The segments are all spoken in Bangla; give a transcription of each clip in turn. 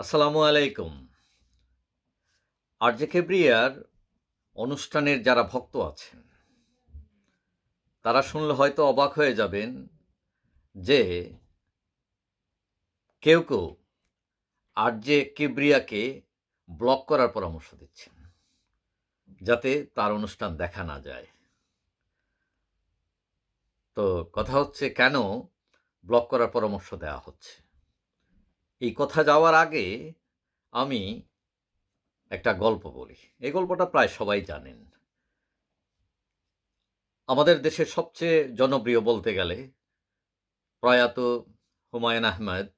আসসালামু আলাইকুম আরজে খেব্রিয়ার অনুষ্ঠানের যারা ভক্ত আছেন তারা শুনলে হয়তো অবাক হয়ে যাবেন যে কেউ কেউ আরজে কেব্রিয়াকে ব্লক করার পরামর্শ দিচ্ছেন যাতে তার অনুষ্ঠান দেখা না যায় তো কথা হচ্ছে কেন ব্লক করার পরামর্শ দেওয়া হচ্ছে এই কথা যাওয়ার আগে আমি একটা গল্প বলি এই গল্পটা প্রায় সবাই জানেন আমাদের দেশের সবচেয়ে জনপ্রিয় বলতে গেলে প্রয়াত হুমায়ুন আহমেদ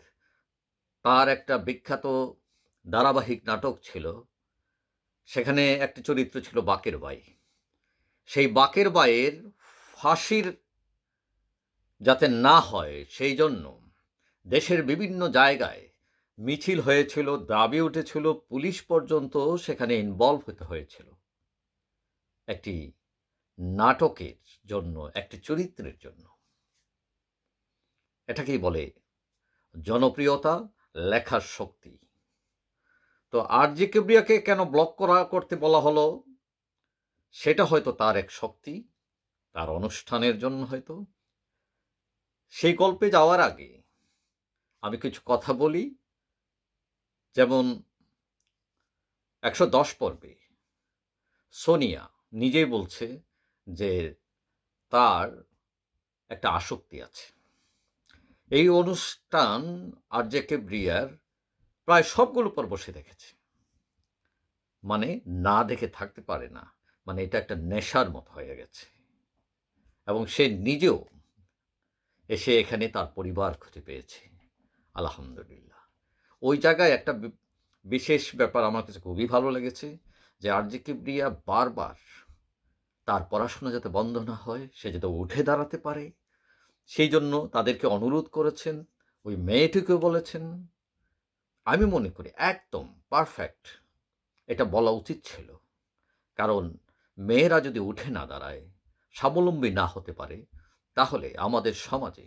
তার একটা বিখ্যাত ধারাবাহিক নাটক ছিল সেখানে একটি চরিত্র ছিল বাকের বাই সেই বাকের বাইয়ের ফাঁসির যাতে না হয় সেই জন্য দেশের বিভিন্ন জায়গায় মিছিল হয়েছিল দাবি উঠেছিল পুলিশ পর্যন্ত সেখানে ইনভলভ হতে হয়েছিল একটি নাটকের জন্য একটি চরিত্রের জন্য এটাকেই বলে জনপ্রিয়তা লেখার শক্তি তো আর জি কেব্রিয়াকে কেন ব্লক করা করতে বলা হলো সেটা হয়তো তার এক শক্তি তার অনুষ্ঠানের জন্য হয়তো সেই গল্পে যাওয়ার আগে আমি কিছু কথা বলি যেমন একশো দশ পর্বে সোনিয়া নিজেই বলছে যে তার একটা আসক্তি আছে এই অনুষ্ঠান আর জে কে ব্রিয়ার প্রায় সবগুলো পর্ব সে দেখেছে মানে না দেখে থাকতে পারে না মানে এটা একটা নেশার মতো হয়ে গেছে এবং সে নিজেও এসে এখানে তার পরিবার খুঁজে পেয়েছে আলহামদুলিল্লাহ ওই জায়গায় একটা বিশেষ ব্যাপার আমার কাছে খুবই ভালো লেগেছে যে জি কিবরিয়া বারবার তার পড়াশোনা যাতে বন্ধ না হয় সে যাতে উঠে দাঁড়াতে পারে সেই জন্য তাদেরকে অনুরোধ করেছেন ওই মেয়েটিকেও বলেছেন আমি মনে করি একদম পারফেক্ট এটা বলা উচিত ছিল কারণ মেয়েরা যদি উঠে না দাঁড়ায় স্বাবলম্বী না হতে পারে তাহলে আমাদের সমাজে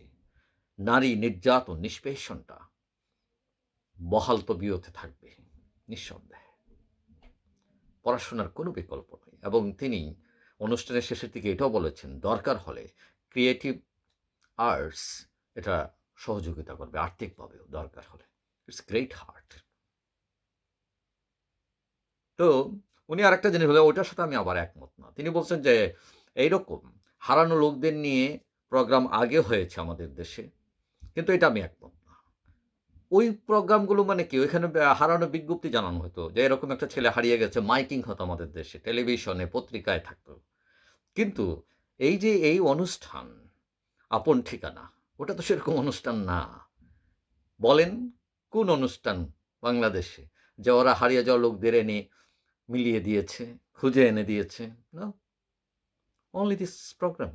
নারী নির্যাতন নিষ্পেষণটা বহাল তবিয়তে থাকবে নিঃসন্দেহে পড়াশোনার কোনো বিকল্প নেই এবং তিনি অনুষ্ঠানের শেষের দিকে এটাও বলেছেন দরকার হলে ক্রিয়েটিভ আর্টস এটা সহযোগিতা করবে আর্থিকভাবেও দরকার হলে ইটস গ্রেট হার্ট তো উনি আরেকটা জিনিস বলে ওইটার সাথে আমি আবার একমত না তিনি বলছেন যে এইরকম হারানো লোকদের নিয়ে প্রোগ্রাম আগে হয়েছে আমাদের দেশে কিন্তু এটা আমি একমত ওই প্রোগ্রামগুলো মানে কি ওইখানে হারানো বিজ্ঞপ্তি জানানো হতো যে এরকম একটা ছেলে হারিয়ে গেছে মাইকিং হতো আমাদের দেশে টেলিভিশনে পত্রিকায় থাকতো কিন্তু এই যে এই অনুষ্ঠান আপন ঠিকানা ওটা তো সেরকম অনুষ্ঠান না বলেন কোন অনুষ্ঠান বাংলাদেশে যে ওরা হারিয়ে যাওয়া লোকদের এনে মিলিয়ে দিয়েছে খুঁজে এনে দিয়েছে না অনলি দিস প্রোগ্রাম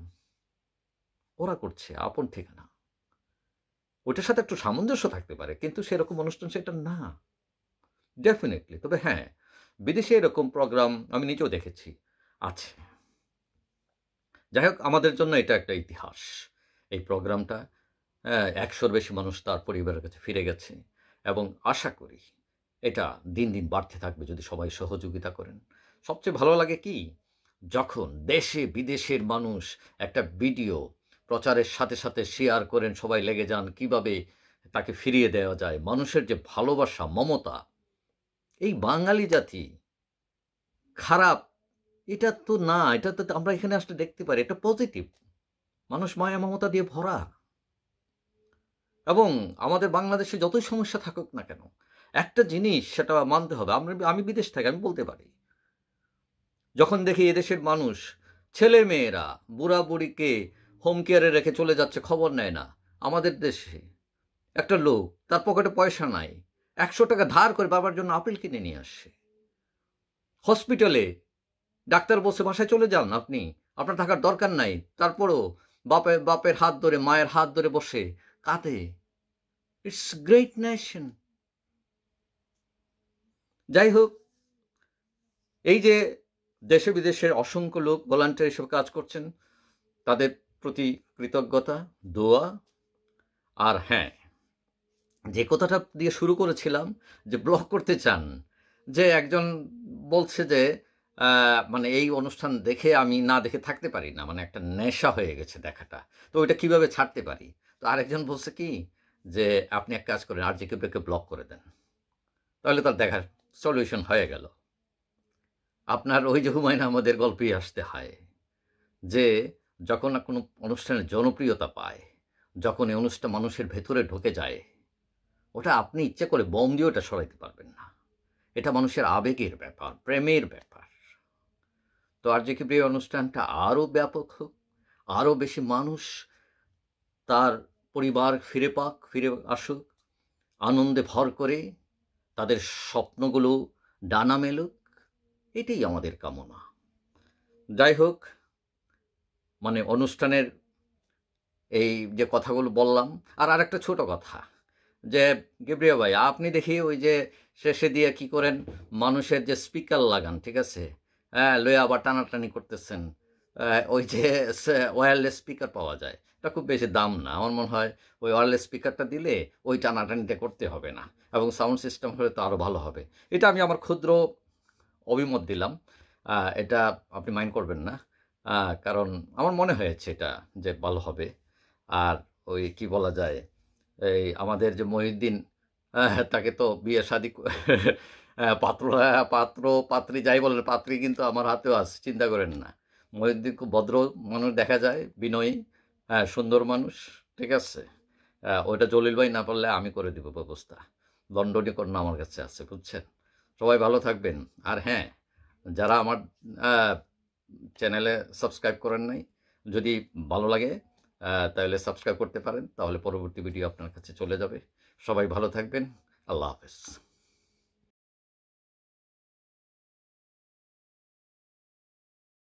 ওরা করছে আপন ঠিকানা ওটার সাথে একটু সামঞ্জস্য থাকতে পারে কিন্তু সেরকম অনুষ্ঠান সেটা না ডেফিনেটলি তবে হ্যাঁ বিদেশে এরকম প্রোগ্রাম আমি নিজেও দেখেছি আছে যাই হোক আমাদের জন্য এটা একটা ইতিহাস এই প্রোগ্রামটা একশোর বেশি মানুষ তার পরিবারের কাছে ফিরে গেছে এবং আশা করি এটা দিন দিন বাড়তে থাকবে যদি সবাই সহযোগিতা করেন সবচেয়ে ভালো লাগে কি যখন দেশে বিদেশের মানুষ একটা ভিডিও প্রচারের সাথে সাথে শেয়ার করেন সবাই লেগে যান কিভাবে তাকে ফিরিয়ে দেওয়া যায় মানুষের যে ভালোবাসা মমতা এই বাঙালি জাতি খারাপ এটা তো না এটা তো আমরা এখানে আসলে দেখতে পারি এটা পজিটিভ মানুষ মায়া মমতা দিয়ে ভরা এবং আমাদের বাংলাদেশে যতই সমস্যা থাকুক না কেন একটা জিনিস সেটা মানতে হবে আমরা আমি বিদেশ থেকে আমি বলতে পারি যখন দেখি এদেশের মানুষ ছেলে মেয়েরা বুড়া বুড়িকে হোম কেয়ারে রেখে চলে যাচ্ছে খবর নেয় না আমাদের দেশে একটা লোক তার পকেটে পয়সা নাই একশো টাকা ধার করে বাবার জন্য আপেল কিনে নিয়ে আসে হসপিটালে ডাক্তার বসে বাসায় চলে যান আপনি আপনার থাকার দরকার নাই তারপরও বাপের বাপের হাত ধরে মায়ের হাত ধরে বসে কাঁদে ইটস গ্রেট নেশন যাই হোক এই যে দেশে বিদেশের অসংখ্য লোক ভলান্টিয়ার হিসেবে কাজ করছেন তাদের প্রতি কৃতজ্ঞতা দোয়া আর হ্যাঁ যে কথাটা দিয়ে শুরু করেছিলাম যে ব্লগ করতে চান যে একজন বলছে যে মানে এই অনুষ্ঠান দেখে আমি না দেখে থাকতে পারি না মানে একটা নেশা হয়ে গেছে দেখাটা তো ওইটা কিভাবে ছাড়তে পারি তো আরেকজন বলছে কি যে আপনি এক কাজ করেন আর জিকে বেকে ব্লক করে দেন তাহলে তার দেখার সলিউশন হয়ে গেল আপনার ওই যে হুমায়ুন আহমদের গল্পই আসতে হয় যে যখন কোনো অনুষ্ঠানের জনপ্রিয়তা পায় যখন এই অনুষ্ঠান মানুষের ভেতরে ঢোকে যায় ওটা আপনি ইচ্ছে করে বম দিয়ে ওটা সরাইতে পারবেন না এটা মানুষের আবেগের ব্যাপার প্রেমের ব্যাপার তো আর যে কি প্রিয় অনুষ্ঠানটা আরও ব্যাপক হোক আরও বেশি মানুষ তার পরিবার ফিরে পাক ফিরে আসুক আনন্দে ভর করে তাদের স্বপ্নগুলো ডানা মেলুক এটাই আমাদের কামনা যাই হোক মানে অনুষ্ঠানের এই যে কথাগুলো বললাম আর আরেকটা ছোট কথা যে গেব্রিয়া ভাই আপনি দেখি ওই যে শেষে দিয়ে কি করেন মানুষের যে স্পিকার লাগান ঠিক আছে হ্যাঁ লয়ে আবার টানাটানি করতেছেন ওই যে ওয়্যারলেস স্পিকার পাওয়া যায় এটা খুব বেশি দাম না আমার মনে হয় ওই ওয়্যারলেস স্পিকারটা দিলে ওই টানাটানিটা করতে হবে না এবং সাউন্ড সিস্টেম হলে তো আরও ভালো হবে এটা আমি আমার ক্ষুদ্র অভিমত দিলাম এটা আপনি মাইন্ড করবেন না কারণ আমার মনে হয়েছে এটা যে ভালো হবে আর ওই কি বলা যায় এই আমাদের যে মহিউদ্দিন তাকে তো বিয়ে শাদি পাত্র পাত্র পাত্রী যাই বলেন পাত্রী কিন্তু আমার হাতেও আস চিন্তা করেন না মহিউদ্দিন খুব ভদ্র মানুষ দেখা যায় বিনয়ী সুন্দর মানুষ ঠিক আছে ওইটা জলিল ভাই না পারলে আমি করে দিব ব্যবস্থা লন্ডনী কন্যা আমার কাছে আছে বুঝছেন সবাই ভালো থাকবেন আর হ্যাঁ যারা আমার চ্যানেলে সাবস্ক্রাইব করেন নাই যদি ভালো লাগে তাহলে সাবস্ক্রাইব করতে পারেন তাহলে পরবর্তী ভিডিও আপনার কাছে চলে যাবে সবাই ভালো থাকবেন আল্লাহ হাফেজ